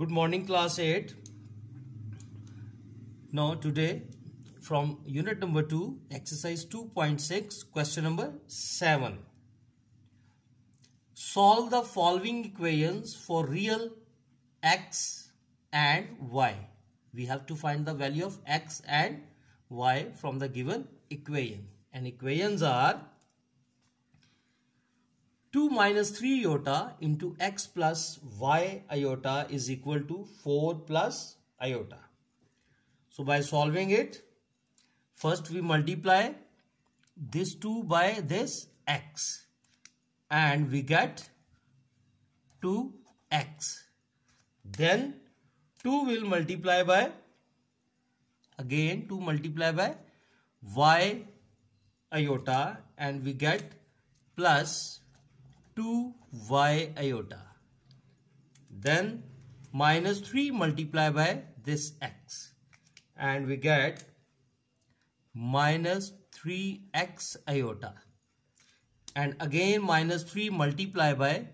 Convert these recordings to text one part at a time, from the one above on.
good morning class 8 now today from unit number 2 exercise 2.6 question number 7 solve the following equations for real x and y we have to find the value of x and y from the given equation and equations are 2 minus 3 iota into x plus y iota is equal to 4 plus iota. So by solving it, first we multiply this 2 by this x and we get 2x. Then 2 will multiply by again 2 multiply by y iota and we get plus 2y iota. Then minus 3 multiply by this x. And we get minus 3x iota. And again minus 3 multiply by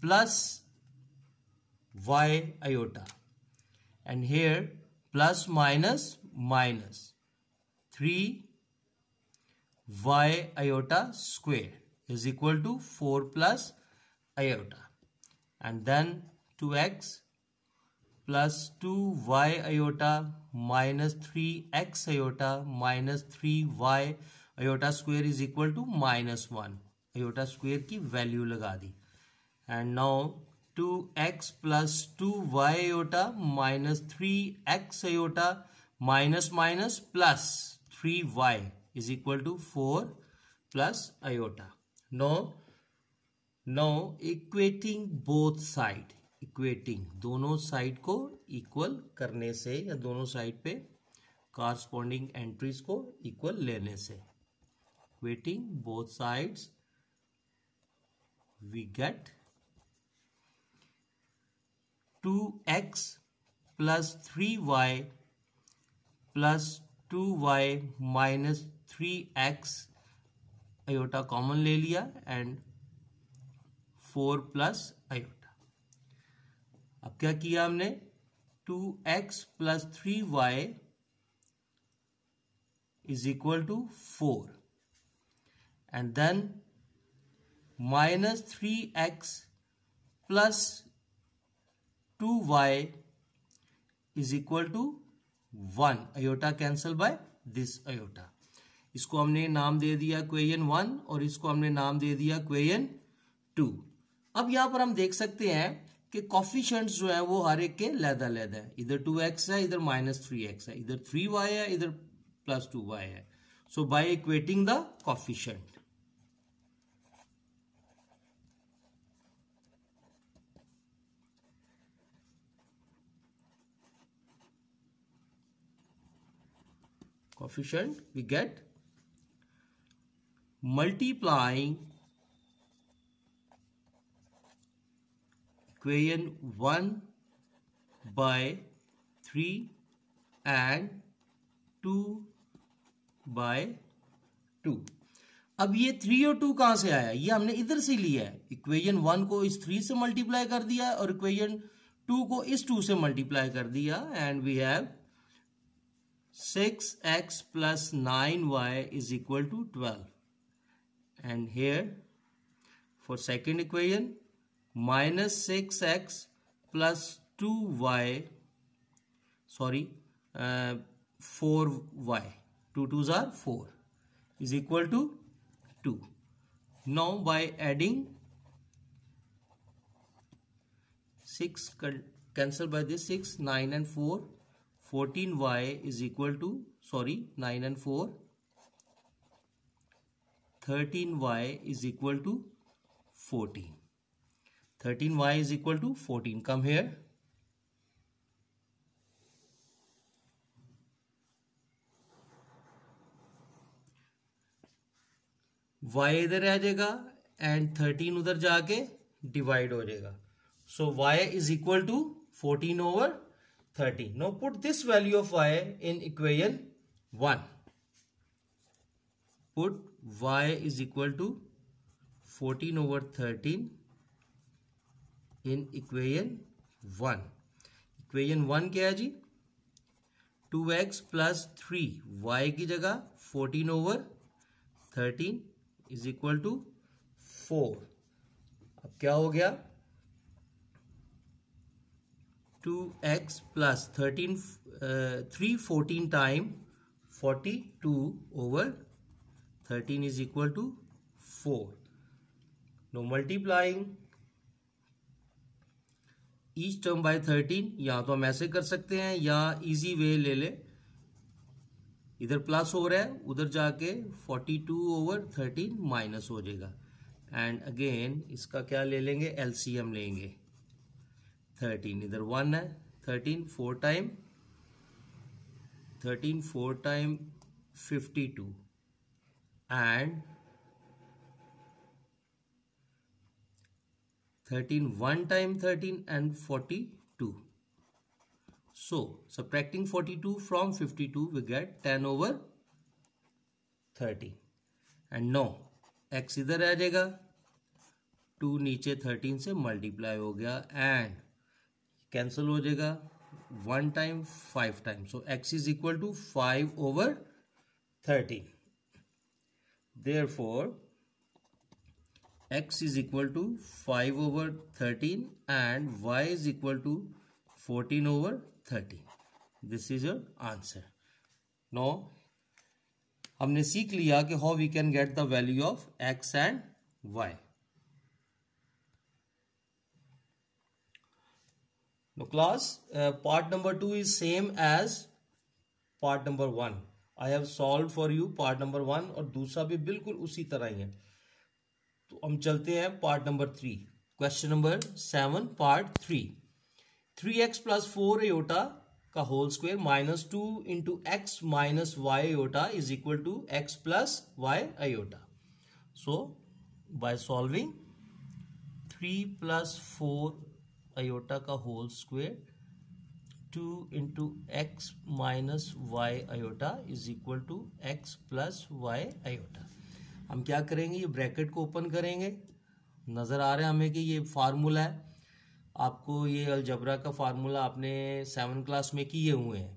plus y iota. And here plus minus minus 3 y iota square is equal to 4 plus iota and then 2x plus 2y iota minus 3x iota minus 3y iota square is equal to minus 1 iota square की value लगा दी and now 2x plus 2y iota minus 3x iota minus minus plus 3y is equal to 4 plus iota now now equating both side equating दोनों side को equal करने से या दोनों side पे कॉरस्पॉन्डिंग एंट्रीज को इक्वल लेने से equating both sides plus three Y plus two Y minus three X iota common ले लिया एंड फोर प्लस आयोटा अब क्या किया हमने two X plus three Y is equal to four and then minus three X plus two Y is equal to one iota cancel by this iota इसको हमने नाम दे दिया क्वेश्चन वन और इसको हमने नाम दे दिया क्वेश्चन टू अब यहाँ पर हम देख सकते हैं कि कॉफिशंट जो है वो हर एक के लैदा लैदा है इधर टू एक्स है इधर माइनस थ्री एक्स है इधर थ्री वाई है इधर प्लस टू वाई है so by equating the coefficient coefficient we get multiplying equation one by three and two by two अब ये थ्री और टू कहां से आया ये हमने इधर से लिया है इक्वेशन वन को इस थ्री से मल्टीप्लाई कर दिया और इक्वेशन टू को इस टू से मल्टीप्लाई कर दिया and we have six X plus nine Y is equal to twelve and here for second equation minus 6x plus 2y sorry uh, 4y 2 2s are 4 is equal to 2 now by adding 6 cancel by this 6 9 and 4 14y is equal to sorry 9 and 4 thirteen Y is equal to fourteen thirteen Y is equal to fourteen come here y इधर आ जाएगा and thirteen उधर जाके divide हो जाएगा so y is equal to fourteen over thirteen now put this value of y in equation one put Y is equal to 14 over thirteen in equation one equation one क्या है जी two X plus three Y की जगह fourteen over thirteen is equal to four अब क्या हो गया two X plus thirteen three fourteen time forty two over thirteen is equal to four no multiplying each term by thirteen या तो हम ऐसे कर सकते हैं या इजी वे ले ले इधर प्लस हो रहा है उधर जाके forty two over thirteen minus हो जाएगा एंड अगेन इसका क्या ले लेंगे एलसीएम लेंगे थर्टीन इधर वन है thirteen four time thirteen four time fifty two and 13 1 time 13 and 42 so subtracting 42 from 52 we get 10 over 30 and now x इधर आ जाएगा टू नीचे थर्टीन से मल्टीप्लाई हो गया एंड कैंसिल हो जाएगा one time five time so X is equal to five over thirteen therefore x is equal to 5 over 13 and y is equal to 14 over 13 this is your answer now हमने सीख लिया how we can get the value of x and y. Now class uh, part number two is same as part number one. I have solve for you part number one और दूसरा भी बिल्कुल उसी तरह ही है तो हम चलते हैं part number three question number seven part three three X plus four iota का whole square minus two into X minus Y iota is equal to X plus Y iota so by solving three plus four iota का whole square two into X minus Y iota is equal to X plus Y iota हम क्या करेंगे ये bracket को open करेंगे नज़र आ रहा है हमें कि ये फार्मूला है आपको ये अलजबरा का फार्मूला आपने सेवन क्लास में किए हुए हैं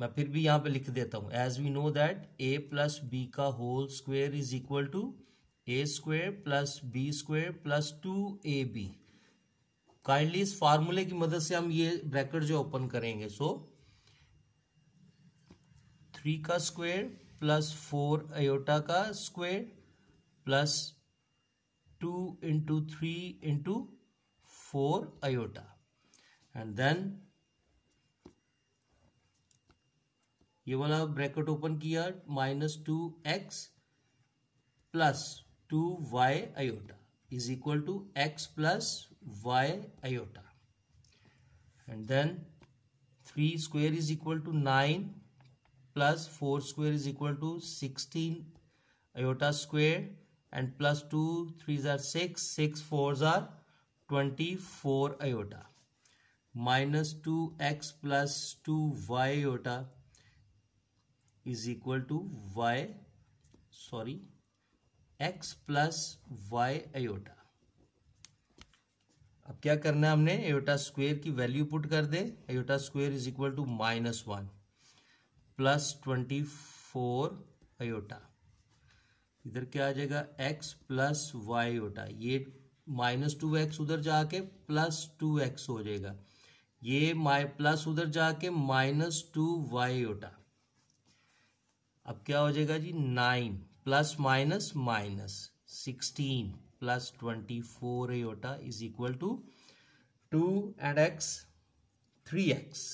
मैं फिर भी यहाँ पे लिख देता हूँ as we know that A plus B का whole square is equal to A square plus B square plus two A B kindly इस फार्मूले की मदद से हम ये ब्रैकेट जो ओपन करेंगे सो थ्री का स्क्वायर प्लस फोर अयोटा का square plus two into three into four iota and then ये वाला ब्रैकेट ओपन किया minus two X plus two Y iota is equal to X plus y iota and then 3 square is equal to 9 plus 4 square is equal to 16 iota square and plus 2 3s are 6 6 4s are 24 iota minus 2x plus 2y iota is equal to y sorry x plus y iota अब क्या करना है हमने iota square की value put कर दे iota square is equal to minus one plus twenty four iota इधर क्या आ जाएगा एक्स प्लस वाई ओटा ये माइनस टू एक्स उधर जाके प्लस टू एक्स हो जाएगा ये माइ प्लस उधर जाके माइनस टू वाई ओटा अब क्या हो जाएगा जी nine plus minus minus sixteen plus 24 iota is equal to 2 and x 3x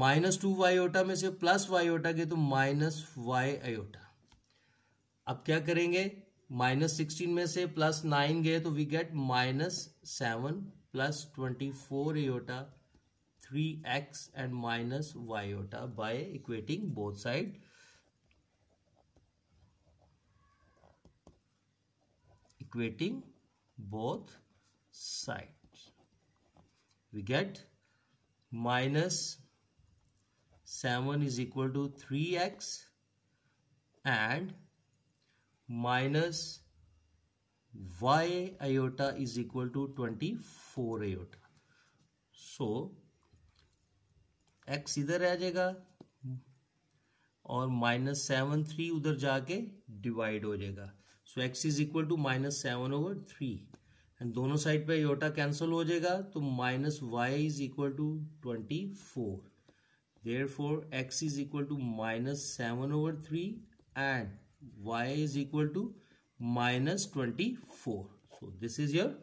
minus two Y iota में से प्लस वाई ओटा के तो माइनस वाई एटा अब क्या करेंगे माइनस सिक्सटीन में से प्लस नाइन गए तो we get minus seven plus twenty four iota three X and minus Y iota by equating both side equating both sides we get minus 7 is equal to 3x and minus y iota is equal to 24 iota. So, x इधर आ जाएगा और minus seven three उधर जाके divide हो जाएगा so X is equal to minus seven over three and दोनों side पे iota cancel हो जाएगा तो minus Y is equal to twenty four there four X is equal to minus seven over three and Y is equal to minus twenty four so this is your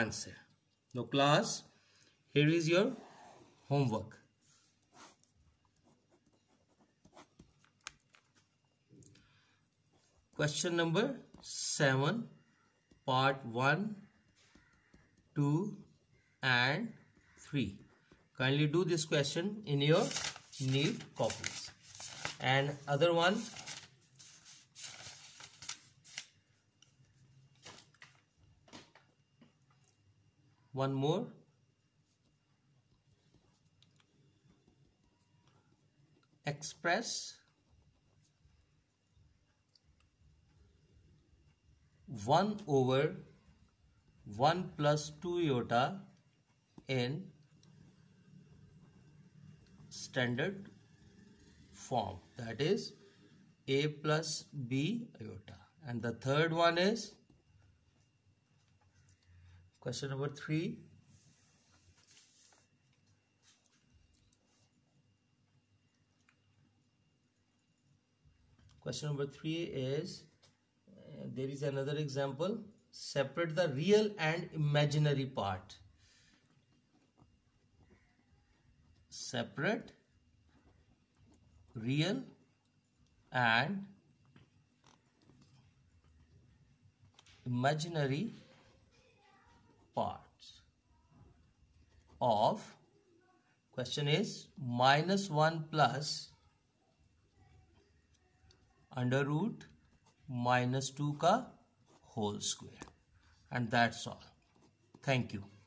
answer now class here is your homework question number 7 part 1 2 and 3 kindly do this question in your neat copies and other one one more express 1 over 1 plus 2 iota in standard form that is a plus b iota and the third one is question number 3 question number 3 is there is another example. Separate the real and imaginary part. Separate real and imaginary parts of question is minus 1 plus under root minus two का whole square and that's all thank you